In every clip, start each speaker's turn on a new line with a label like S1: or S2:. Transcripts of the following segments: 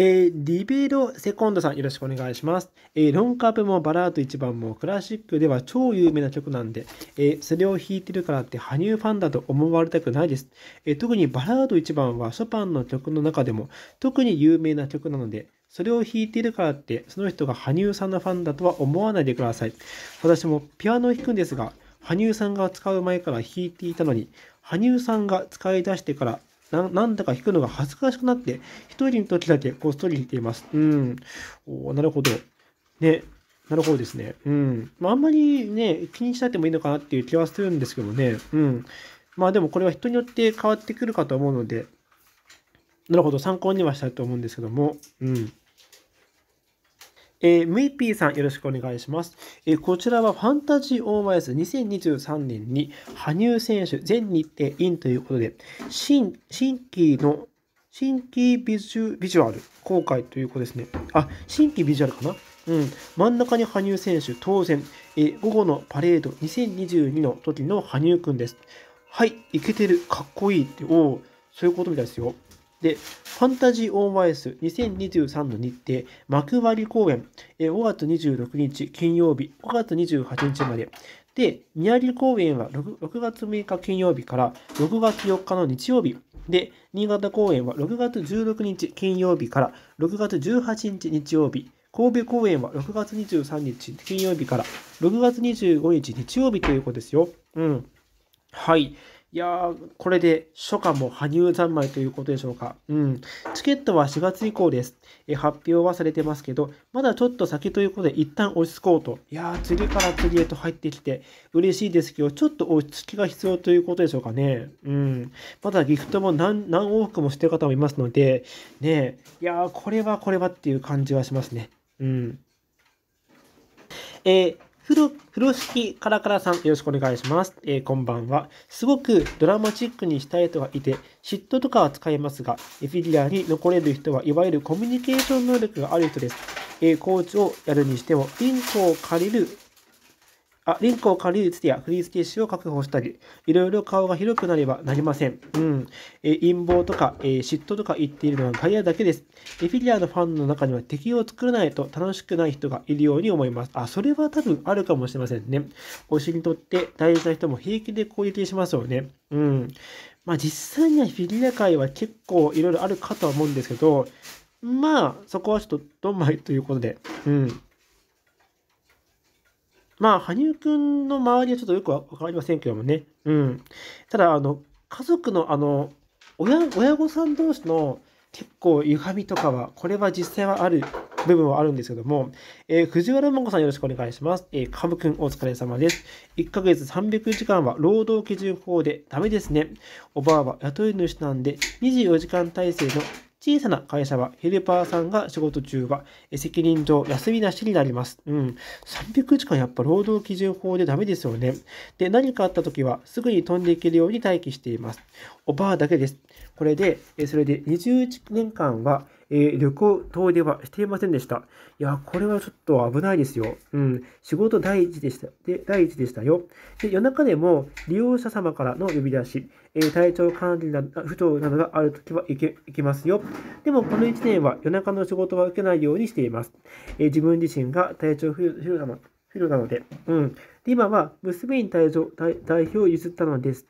S1: えー、リベロ・セコンドさん、よろしくお願いします。えー、ロンカープもバラード1番もクラシックでは超有名な曲なんで、えー、それを弾いてるからって羽生ファンだと思われたくないです。え特にバラード1番はショパンの曲の中でも特に有名な曲なので、それを弾いているからって、その人が羽生さんのファンだとは思わないでください。私もピアノを弾くんですが、羽生さんが使う前から弾いていたのに、羽生さんが使い出してからなんだか弾くのが恥ずかしくなって、一人の時だけこっそり弾いています。うん。おなるほど。ね。なるほどですね。うん。まあ、あんまりね、気にしなくてもいいのかなっていう気はするんですけどね。うん。まあでもこれは人によって変わってくるかと思うので、なるほど、参考にはしたいと思うんですけども。うん。えー、ムイピーさんよろしくお願いします、えー、こちらはファンタジーオーマイス2 0 2 3年に羽生選手全日程インということで新新規の新規ビジュビジュアル公開ということですね。あ、新規ビジュアルかなうん。真ん中に羽生選手当然、え午後のパレード2022の時の羽生くんです。はい、いけてる、かっこいいって、おお、そういうことみたいですよ。で、ファンタジー・オーマイス2023の日程、幕張公演、5月26日金曜日、5月28日まで。で、宮城公演は 6, 6月6日金曜日から6月4日の日曜日。で、新潟公演は6月16日金曜日から6月18日日曜日。神戸公演は6月23日金曜日から6月25日日曜日ということですよ。うん。はい。いやー、これで初夏も羽生三昧ということでしょうか。うん。チケットは4月以降です。え発表はされてますけど、まだちょっと先ということで一旦落ち着こうと。いやー、次から次へと入ってきて、嬉しいですけど、ちょっと落ち着きが必要ということでしょうかね。うん。まだギフトも何何往復もしてる方もいますので、ねいやー、これはこれはっていう感じはしますね。うん。えー風呂、風呂敷カラカラさん、よろしくお願いします。えー、こんばんは。すごくドラマチックにしたい人がいて、嫉妬とかは使えますが、フィギュアに残れる人はいわゆるコミュニケーション能力がある人です。えー、コーチをやるにしても、インコを借りるあ、リンクを借りるつてやフリースッシュを確保したり、いろいろ顔が広くなればなりません。うん。え陰謀とか、え嫉妬とか言っているのはタイヤだけです。エフィギュアのファンの中には敵を作らないと楽しくない人がいるように思います。あ、それは多分あるかもしれませんね。推しにとって大事な人も平気で攻撃しますよね。うん。まあ実際にはフィギュア界は結構いろいろあるかとは思うんですけど、まあそこはちょっとドンマイということで。うん。まあ、羽生くんの周りはちょっとよくわかりませんけどもね。うん。ただ、あの、家族の、あの、親、親御さん同士の結構歪みとかは、これは実際はある部分はあるんですけども、えー、藤原桃子さんよろしくお願いします。えー、カブくんお疲れ様です。1ヶ月300時間は労働基準法でダメですね。おばあは雇い主なんで24時間体制の小さな会社はヘルパーさんが仕事中は責任上休みなしになります。うん。300時間やっぱ労働基準法でダメですよね。で、何かあった時はすぐに飛んでいけるように待機しています。おばあだけです。これで、それで20年間はえー、旅行等ではしていませんでした。いや、これはちょっと危ないですよ。うん。仕事第一でした。で、第一でしたよ。で、夜中でも利用者様からの呼び出し、えー、体調管理な不調などがあるときは行けますよ。でも、この1年は夜中の仕事は受けないようにしています。えー、自分自身が体調不良なの不なので、うん。で、今は娘に体調代表を譲ったのです。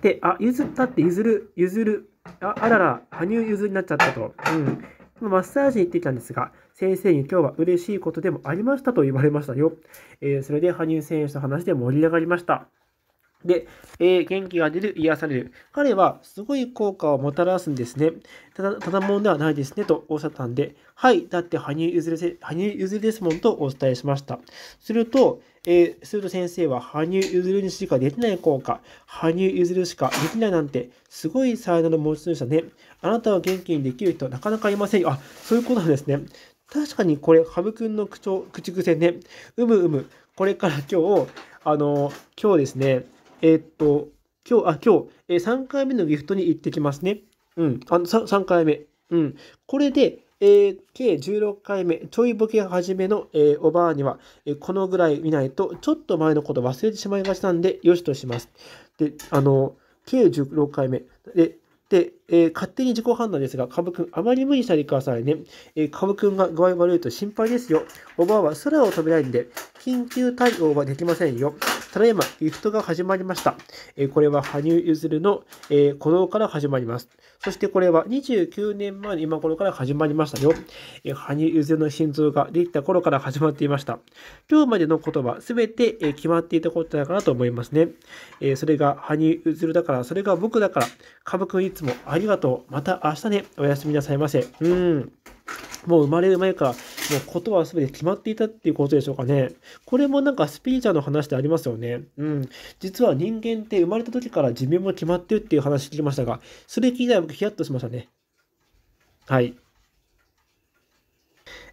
S1: で、あ、譲ったって譲る、譲る、ああらら、羽生譲りになっちゃったと。うん。そのマッサージに行ってきたんですが、先生に今日は嬉しいことでもありましたと言われましたよ。えー、それで羽生選手の話で盛り上がりました。で、えー、元気が出る、癒される。彼はすごい効果をもたらすんですね。ただ、ただもんではないですね、とおっしゃったんで、はい、だって羽生譲れ、羽生譲弦ですもんとお伝えしました。すると、えー、すると先生は、羽生譲弦にしかできない効果、羽生譲るしかできないなんて、すごい才能の持ち主だね。あなたは元気にできる人、なかなかいませんよ。あ、そういうことなんですね。確かにこれ、羽生君の口調口癖ね、うむうむ、これから今日、あの、今日ですね、えー、っと、今日、あ、今日、えー、3回目のギフトに行ってきますね。うん、あの 3, 3回目。うん。これで、えー、計16回目、ちょいボケ始めの、えー、おばあには、えー、このぐらい見ないと、ちょっと前のこと忘れてしまいがちなんで、よしとします。で、あの、計16回目。で、で、えー、勝手に自己判断ですが、株くん、あまり無理したりくださいね。えー、株くんが具合悪いと心配ですよ。おばあは空を飛べないんで、緊急対応はできませんよ。ただいま、リフトが始まりました。えこれは羽生結弦の、えー、鼓動から始まります。そしてこれは29年前の今頃から始まりましたよ。え羽生結弦の心臓ができた頃から始まっていました。今日までの言葉、すべて、え決まっていたことだからと思いますね。えそれが羽生結弦だから、それが僕だから、株くんいつもありがとう。また明日ね。おやすみなさいませ。うん。もう生まれる前から、もうことは全て決まっていたっていうことでしょうかね。これもなんかスピリチュアの話でありますよね。うん。実は人間って生まれた時から寿命も決まってるっていう話聞きましたが、それ聞いたら僕ヒヤッとしましたね。はい。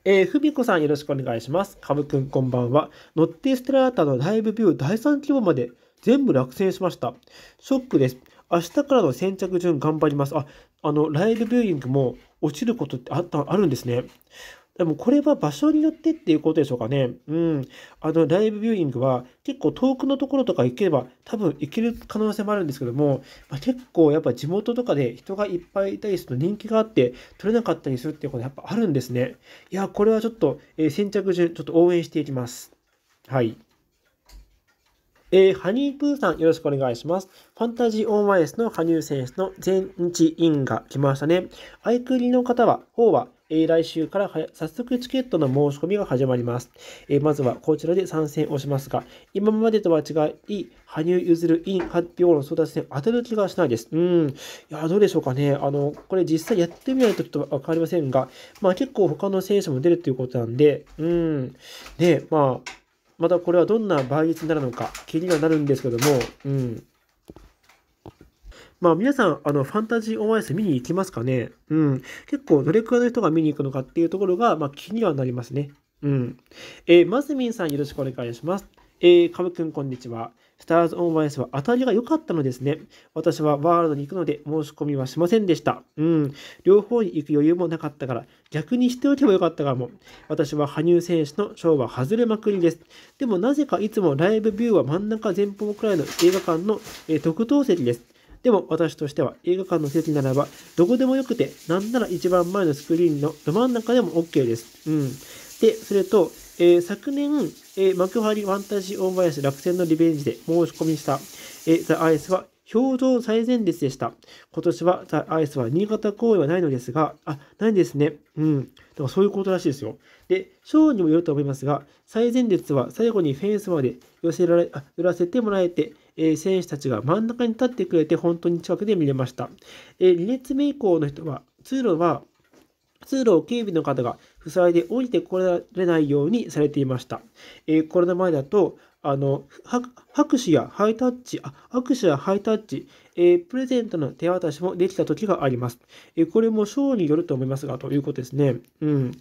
S1: えー、ふみこさんよろしくお願いします。かぶくんこんばんは。ノッテステラータのライブビュー第3規模まで全部落選しました。ショックです。明日からの先着順頑張ります。あ、あの、ライブビューイングも落ちることってあった、あるんですね。でもこれは場所によってっていうことでしょうかね。うん。あの、ライブビューイングは結構遠くのところとか行ければ多分行ける可能性もあるんですけども、まあ、結構やっぱ地元とかで人がいっぱいいたりすると人気があって取れなかったりするっていうことやっぱあるんですね。いや、これはちょっと、えー、先着順ちょっと応援していきます。はい。えー、ハニープーさん、よろしくお願いします。ファンタジーオンワイスの羽生選手の全日インが来ましたね。アイクリの方は、方は、えー、来週から早速チケットの申し込みが始まります。えー、まずはこちらで参戦をしますが、今までとは違い、羽生結弦イン発表の争奪戦当たる気がしないです。うん。いや、どうでしょうかね。あの、これ実際やってみないとちょっとわかりませんが、まあ結構他の選手も出るということなんで、うん。ね、まあ、またこれはどんな倍率になるのか気にはなるんですけども、うん。まあ皆さん、あの、ファンタジー OS 見に行きますかねうん。結構どれくらいの人が見に行くのかっていうところが、まあ気にはなりますね。うん。えー、マスミンさんよろしくお願いします。えー、カム君こんにちは。スターズオンワイスは当たりが良かったのですね。私はワールドに行くので申し込みはしませんでした。うん。両方に行く余裕もなかったから、逆にしておけばよかったかも。私は羽生選手の賞は外れまくりです。でもなぜかいつもライブビューは真ん中前方くらいの映画館の、えー、特等席です。でも私としては映画館の席ならばどこでもよくて、なんなら一番前のスクリーンのど真ん中でも OK です。うん。で、それと、えー、昨年、えー、幕張ワンタジーア林楽天のリベンジで申し込みした、えー、ザ・アイスは表情最前列でした。今年はザ・アイスは新潟公演はないのですが、あ、ないんですね。うん。だからそういうことらしいですよ。で、ショーにもよると思いますが、最前列は最後にフェンスまで寄せられ、あ寄らせてもらえて、えー、選手たちが真ん中に立ってくれて本当に近くで見れました。えー、2列目以降の人は、通路は通路を警備の方が塞いで降りてこられないようにされていました。えー、コロナ前だとあの拍手やハイタッチ、あ、拍手やハイタッチ、えー、プレゼントの手渡しもできた時があります。えー、これも賞によると思いますが、ということですね。うん。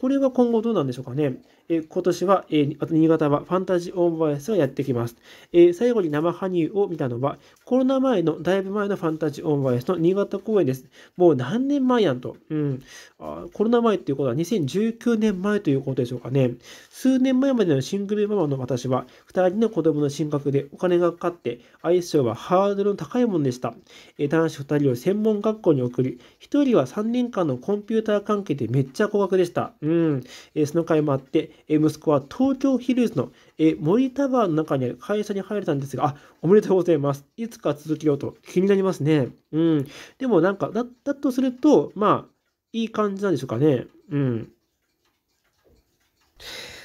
S1: これは今後どうなんでしょうかね。えー、今年は、えー、あと新潟はファンタジーオンバイエスがやってきます。え最後に生羽生を見たのは、コロナ前の、だいぶ前のファンタジーオンバイエスの新潟公演です。もう何年前やんと。うん。あコロナ前っていうことは2019年前ということでしょうかね。数年前までのシングルママの私は、2人の子供のシン額でお金がかかって、アイスショーはハードルの高いものでした。え男子2人を専門学校に送り、1人は3年間のコンピューター関係でめっちゃ高額でした。うん。えその会もあって、え息子は東京ヒルズの、え森タワーの中にある会社に入れたんですが、あ、おめでとうございます。いつか続けようと気になりますね。うん。でもなんか、だ、だとすると、まあ、いい感じなんでしょうかね。うん。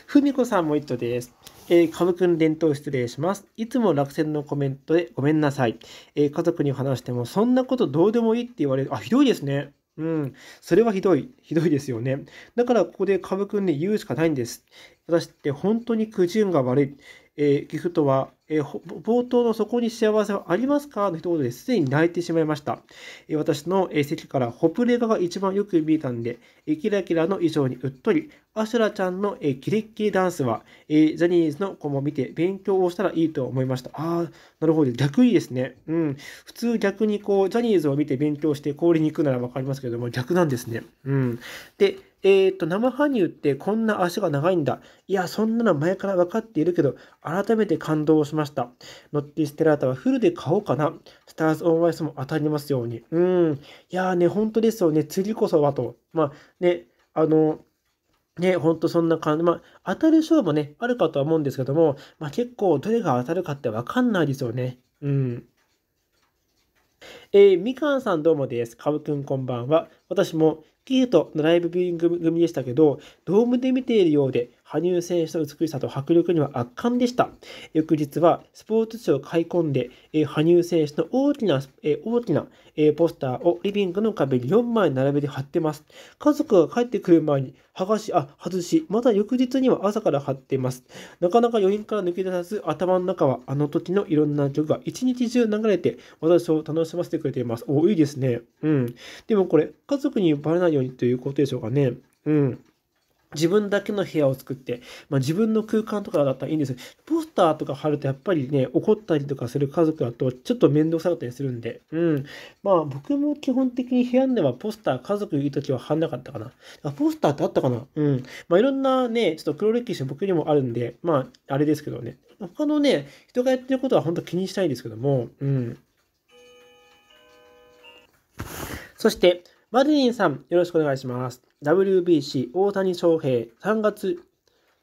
S1: ふみこさんも一途です。えー、株くん伝統失礼します。いつも落選のコメントでごめんなさい。えー、家族に話しても、そんなことどうでもいいって言われる。あ、ひどいですね。うん。それはひどい。ひどいですよね。だからここで株くんに言うしかないんです。私って本当に苦渋が悪い。えー、聞くは、えー、冒頭のそこに幸せはありますかの一言ですでに泣いてしまいました。えー、私の、えー、席からホプレガが一番よく見えたんで、えー、キラキラの衣装にうっとり、アシュラちゃんの、えー、キレッキレダンスは、えー、ジャニーズの子も見て勉強をしたらいいと思いました。ああ、なるほど。逆いいですね。うん。普通逆にこう、ジャニーズを見て勉強して氷に行くならわかりますけども、逆なんですね。うん。で、えー、っと、生羽生ってこんな足が長いんだ。いや、そんなの前から分かっているけど、改めて感動しました。ノッティステラータはフルで買おうかな。スターズオンワイスも当たりますように。うん。いやーね、本当ですよね。次こそはと。まあね、あの、ね、ほんとそんな感じ。まあ、当たる賞もね、あるかとは思うんですけども、まあ結構どれが当たるかってわかんないですよね。うん。えー、みかんさんどうもです。かぶくんこんばんは。私もきートのライブビューイング組でしたけど、ドームで見ているようで、羽生選手の美しさと迫力には圧巻でした。翌日はスポーツ紙を買い込んで、え羽生選手の大きな、え大きな、えポスターをリビングの壁に4枚並べて貼ってます。家族が帰ってくる前に剥がし、あ、外し、また翌日には朝から貼ってます。なかなか余韻から抜け出さず、頭の中はあの時のいろんな曲が一日中流れて、私を楽しませてくれています。お、いいですね。うん。でもこれ、家族にバレないようにということでしょうかね。うん。自分だけの部屋を作って、まあ、自分の空間とかだったらいいんですよ。ポスターとか貼るとやっぱりね、怒ったりとかする家族だとちょっと面倒くさかったりするんで、うん。まあ僕も基本的に部屋ではポスター、家族いる時は貼んなかったかな。あ、ポスターってあったかなうん。まあいろんなね、ちょっと黒歴史僕にもあるんで、まああれですけどね。他のね、人がやってることは本当気にしたいんですけども、うん。そして、マリリンさん、よろしくお願いします。WBC 大谷翔平3月、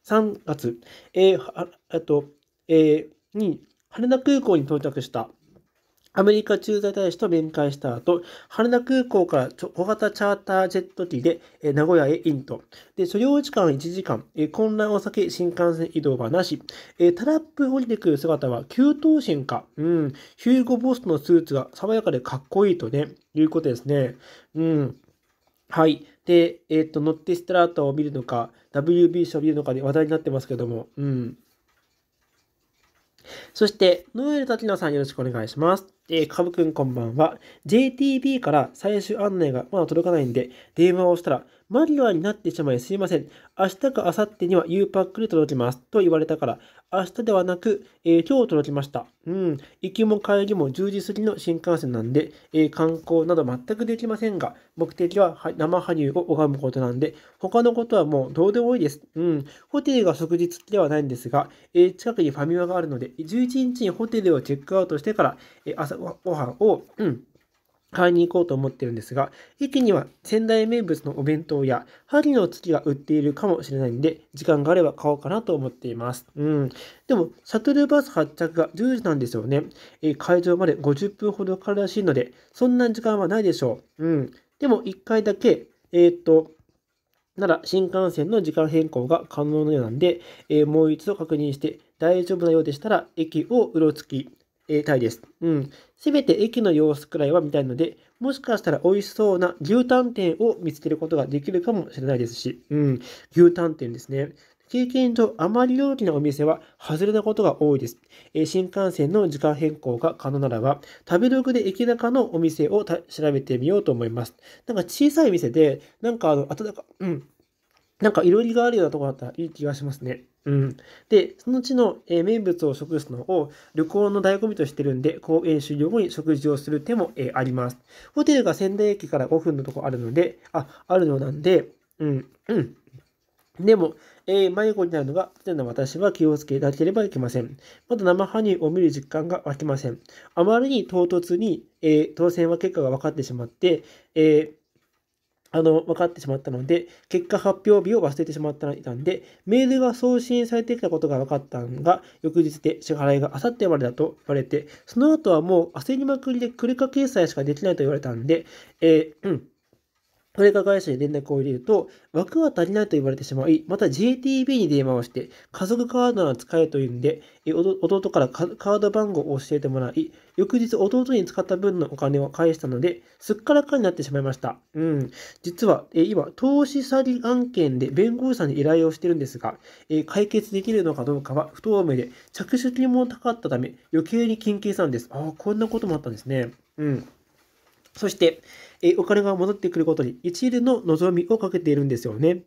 S1: 3月、えー、あと、えー、に、羽田空港に到着した。アメリカ駐在大使と面会した後、羽田空港から小型チャータージェット機で名古屋へインと。で、所要時間1時間、混乱を避け新幹線移動はなし。タラップ降りてくる姿は急等身か。うん。ヒューゴ・ボスのスーツが爽やかでかっこいいとね、いうことですね。うん。はい。で、えっ、ー、と、ノッティストラートを見るのか、WB c を見るのかで話題になってますけども、うん。そして、ノエル滝野さんよろしくお願いします。えー、かくんこんばんは。JTB から最終案内がまだ届かないんで、電話をしたら、マリアになってしまいすいません。明日か明後日には U パックで届きます。と言われたから、明日ではなく、えー、今日届きました。うん。行きも帰りも10時過ぎの新幹線なんで、えー、観光など全くできませんが、目的は生羽生を拝むことなんで、他のことはもうどうでもいいです。うん。ホテルが即日ではないんですが、えー、近くにファミマがあるので、11日にホテルをチェックアウトしてから、え朝ごはんを、うん。買いに行こうと思ってるんですが、駅には仙台名物のお弁当や、針の月が売っているかもしれないんで、時間があれば買おうかなと思っています。うん。でも、シャトルバス発着が10時なんですよね。え会場まで50分ほどかかるらしいので、そんな時間はないでしょう。うん。でも、1回だけ、えー、っと、なら新幹線の時間変更が可能のようなんで、えー、もう一度確認して大丈夫なようでしたら、駅をうろつき、えたいです。うん。せめて駅の様子くらいは見たいので、もしかしたら美味しそうな牛タン店を見つけることができるかもしれないですし、うん。牛タン店ですね。経験上、あまり大きなお店は外れたことが多いです。え新幹線の時間変更が可能ならば、食べログで駅中のお店を調べてみようと思います。なんか小さい店で、なんかあの、暖か、うん。なんかいろがあるようなとこだったらいい気がしますね。うん。で、そのうちの、えー、名物を食すのを旅行の醍醐味としてるんで、公演終了後に食事をする手も、えー、あります。ホテルが仙台駅から5分のとこあるので、あ、あるのなんで、うん、うん。でも、えー、迷子になるのが、常の私は気をつけなければいけません。まだ生ハニーを見る実感が湧きません。あまりに唐突に、えー、当選は結果が分かってしまって、えーあの、分かってしまったので、結果発表日を忘れてしまったんで、メールが送信されてきたことが分かったのが、翌日で支払いが明後日までだと言われて、その後はもう焦りまくりでクレカ決済しかできないと言われたんで、えー、うん。トレカ会社に連絡を入れると、枠は足りないと言われてしまい、また JTB に電話をして、家族カードが使えというんで、弟からカード番号を教えてもらい、翌日弟に使った分のお金を返したので、すっからかになってしまいました。うん。実は、え今、投資詐欺案件で弁護士さんに依頼をしてるんですが、え解決できるのかどうかは不透明で、着手金も高かったため、余計に緊急したんです。ああ、こんなこともあったんですね。うん。そして、えお金が戻ってくることに一縷の望みをかけているんですよね。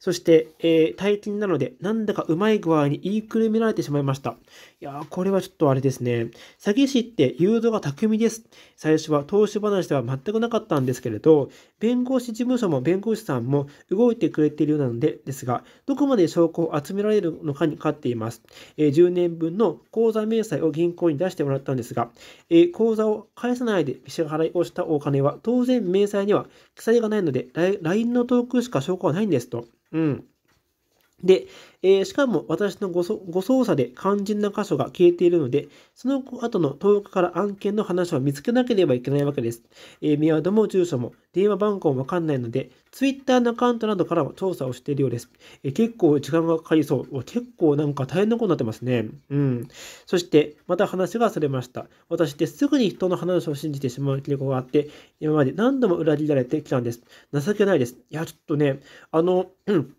S1: そして、えー、大金なので、なんだかうまい具合に言いくるめられてしまいました。いやー、これはちょっとあれですね。詐欺師って誘導が巧みです。最初は投資話では全くなかったんですけれど、弁護士事務所も弁護士さんも動いてくれているようなので、ですが、どこまで証拠を集められるのかにかかっています。えー、10年分の口座明細を銀行に出してもらったんですが、えー、口座を返さないで支払いをしたお金は当然明細には記載がないので、LINE のトークしか証拠はないんですと。うん。で、えー、しかも私の誤操作で肝心な箇所が消えているので、その後の10日から案件の話を見つけなければいけないわけです。えー、メアも住所も電話番号もわかんないので、Twitter のアカウントなどからも調査をしているようです。えー、結構時間がかかりそう。結構なんか大変なことになってますね。うん。そして、また話がされました。私ってすぐに人の話を信じてしまう傾向があって、今まで何度も裏切られてきたんです。情けないです。いや、ちょっとね、あの、うん。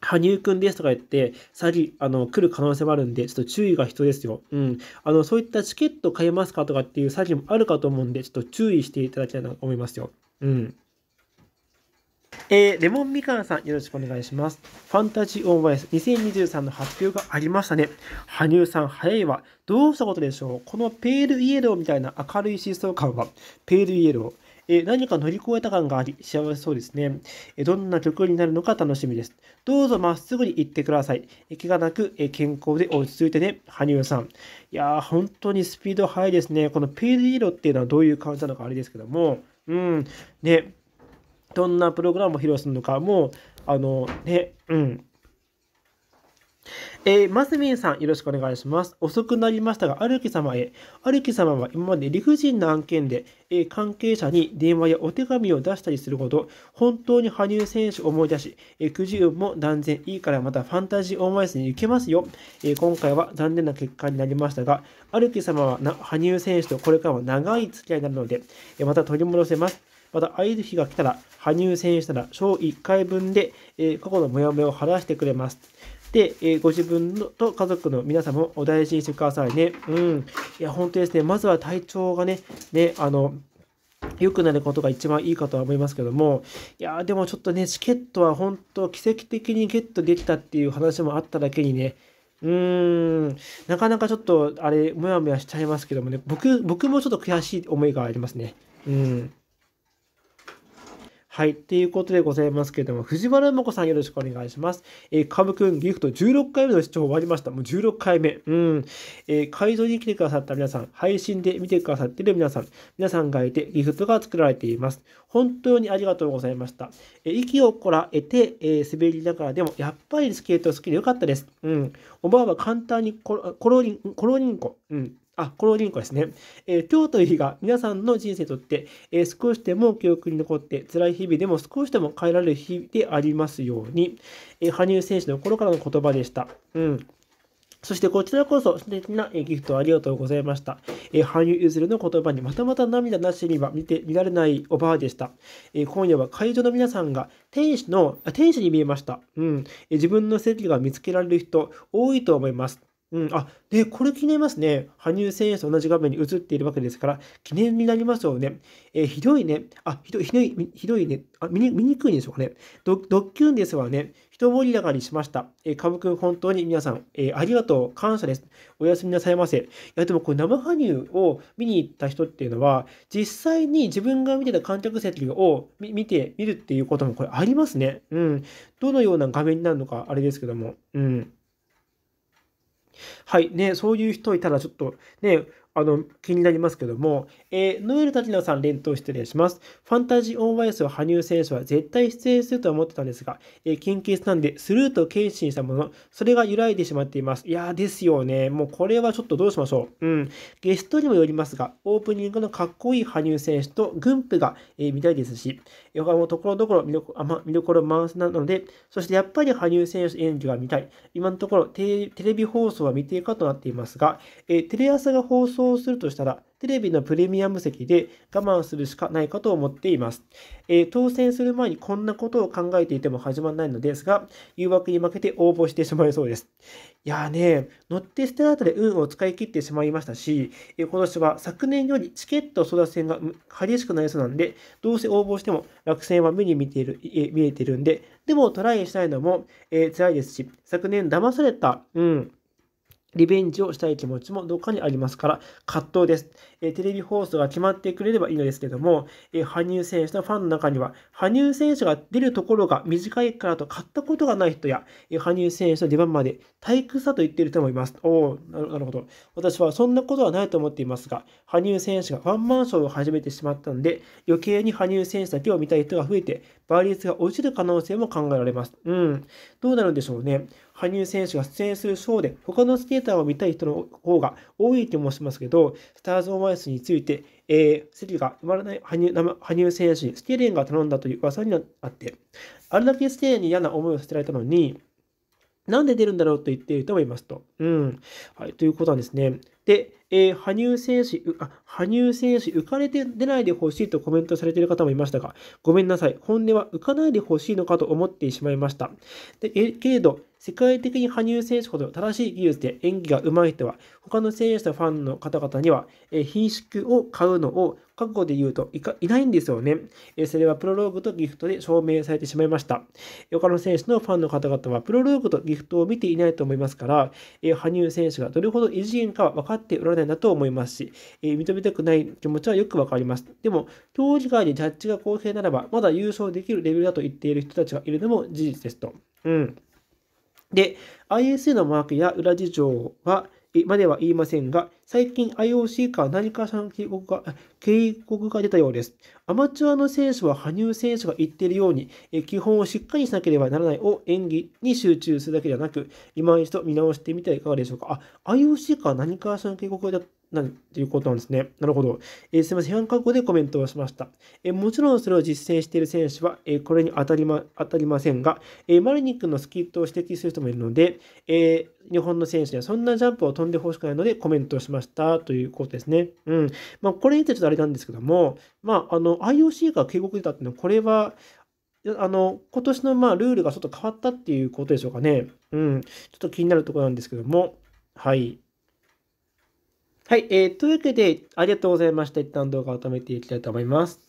S1: 羽生くんですとか言って、詐欺、あの、来る可能性もあるんで、ちょっと注意が必要ですよ。うん。あの、そういったチケット買えますかとかっていう詐欺もあるかと思うんで、ちょっと注意していただきたいなと思いますよ。うん。えー、レモンみかんさん、よろしくお願いします。ファンタジーオンバイス2023の発表がありましたね。羽生さん、早いわ。どうしたことでしょうこのペールイエローみたいな明るい疾走感は、ペールイエロー。え何か乗り越えた感があり、幸せそうですね、えどんな曲になるのか楽しみです。どうぞまっすぐに行ってください。えがなく、え健康で落ち着いてね、羽生さん。いやー、本当にスピード速いですね。このページ色っていうのはどういう感じなのかあれですけども、うん、ね、どんなプログラムを披露するのか、もう、あの、ね、うん、えー、マスミンさん、よろしくお願いします。遅くなりましたが、歩き様へ。歩き様は今まで理不尽な案件で、えー、関係者に電話やお手紙を出したりするほど、本当に羽生選手を思い出し、えくじ運も断然いいからまたファンタジーオンマイスに行けますよ。えー、今回は残念な結果になりましたが、歩き様はな羽生選手とこれからも長い付き合いになるので、えー、また取り戻せます。また会える日が来たら、羽生選手なら小1回分で、えー、過去のモヤモヤを晴らしてくれます。で、えー、ご自分のと家族の皆様もお大事にしてくださいね。うん。いや、本当ですね。まずは体調がね、ね、あの、良くなることが一番いいかとは思いますけども、いやでもちょっとね、チケットは本当奇跡的にゲットできたっていう話もあっただけにね、うーん、なかなかちょっとあれ、もやもやしちゃいますけどもね、僕、僕もちょっと悔しい思いがありますね。うん。はい。ということでございますけれども、藤原も子さんよろしくお願いします。えー、カブくんギフト16回目の視聴終わりました。もう16回目。うん。えー、会場に来てくださった皆さん、配信で見てくださっている皆さん、皆さんがいてギフトが作られています。本当にありがとうございました。えー、息をこらえて、えー、滑りながらでも、やっぱりスケート好きでよかったです。うん。おばあは簡単にコロコロリンコ、うん。あ、このリンクはですね、えー、今日という日が皆さんの人生にとって、えー、少しでも記憶に残って辛い日々でも少しでも変えられる日でありますように、えー、羽生選手の頃からの言葉でした。うん。そしてこちらこそ素敵なギフトありがとうございました。えー、羽生結弦の言葉にまたまた涙なしには見て見られないおばあでした。えー、今夜は会場の皆さんが天使のあ天使に見えました、うんえー、自分の席が見つけられる人多いと思います。うん、あ、で、これ記念ますね。羽生選手と同じ画面に映っているわけですから、記念になりますよね。えー、ひどいね。あ、ひどい、ひどい、ひどいね。あ、見に見にくいんでしょうかね。ドドッキュンですわね。人盛り上がりしました。えー、株くん、本当に皆さん、えー、ありがとう。感謝です。おやすみなさいませ。いや、でもこれ生羽生を見に行った人っていうのは、実際に自分が見てた観客席を見て、見るっていうこともこれありますね。うん。どのような画面になるのか、あれですけども。うん。はい。ね、そういう人いたらちょっと、ね、あの、気になりますけども、えー、ノエル滝ナさん、連投失礼します。ファンタジー・オン・ワイスは羽生選手は絶対出演するとは思ってたんですが、えー、緊急なんでスルーと決心したもの、それが揺らいでしまっています。いやーですよね。もうこれはちょっとどうしましょう。うん。ゲストにもよりますが、オープニングのかっこいい羽生選手と軍部が、えー、見たいですし、他もところどころ見どこあ、ま、見どころ満載なので、そしてやっぱり羽生選手演技が見たい。今のところテレビ放送は未定化となっていますが、えー、テレ朝が放送をするとしたら、テレビのプレミアム席で我慢するしかないかと思っています。えー、当選する前にこんなことを考えていても始まらないのですが、誘惑に負けて応募してしまいそうです。いやーね、乗って捨てた後で運を使い切ってしまいましたし、えー、今年は昨年よりチケット争奪戦が激しくなりそうなんで、どうせ応募しても落選は目に見ている、えー、見えてるんで、でもトライしたいのも、えー、辛いですし、昨年騙された、うん、リベンジをしたい気持ちもどっかにありますから、葛藤です。えテレビ放送が決まってくれればいいのですけども、え羽生選手のファンの中には、羽生選手が出るところが短いからと買ったことがない人や、え羽生選手の出番まで退屈さと言っている人もいます。おおなるほど。私はそんなことはないと思っていますが、羽生選手がワンマンションを始めてしまったので、余計に羽生選手だけを見たい人が増えて、倍率が落ちる可能性も考えられます。うん。どうなるんでしょうね。羽生選手が出演するショーで他のスケーターを見たい人の方が多い気もしますけど、スターズ・オン・アイスについて、えー、席が埋まらない羽生羽生選手にスケレンが頼んだという噂になって、あれだけステレンに嫌な思いをさせられたのに、なんで出るんだろうと言っている人もいますと。うん。はい、ということなんですね。で、えー、羽生選手、あ、羽生選手、浮かれて出ないでほしいとコメントされている方もいましたが、ごめんなさい。本音は浮かないでほしいのかと思ってしまいました。で、えけれど、世界的に羽生選手ほど正しい技術で演技が上手い人は、他の選手とファンの方々には、え品種を買うのを覚悟で言うといかいないんですよね、えそれはプロローグとギフトで証明されてしまいました。他の選手のファンの方々は、プロローグとギフトを見ていないと思いますから、え羽生選手がどれほど異次元かは分かっておられないんだと思いますし、え認めたくない気持ちはよく分かります。でも、競技会でジャッジが公平ならば、まだ優勝できるレベルだと言っている人たちがいるのも事実ですと。うん。で、ISA のマークや裏事情は、までは言いませんが、最近 IOC から何かしらの警告が警告が出たようです。アマチュアの選手は羽生選手が言っているように、基本をしっかりしなければならないを演技に集中するだけではなく、今一度見直してみてはいかがでしょうか。あ、IOC から何かしらの警告がなんていうことなんですね。なるほど。えー、すみません、批判覚悟でコメントをしました。えー、もちろんそれを実践している選手は、えー、これに当たりま当たりませんが、えマリニックのスキットを指摘する人もいるので、え日本の選手にはそんなジャンプを飛んでほしくないのでコメントをしましたということですね。うん。まあ、これについてちょっとあれなんですけども、まあ、あの、IOC が警告出たっていうのは、これは、あの、今年のまあルールがちょっと変わったっていうことでしょうかね。うん。ちょっと気になるところなんですけども、はい。はい、えー、というわけで、ありがとうございました。一旦動画を止めていきたいと思います。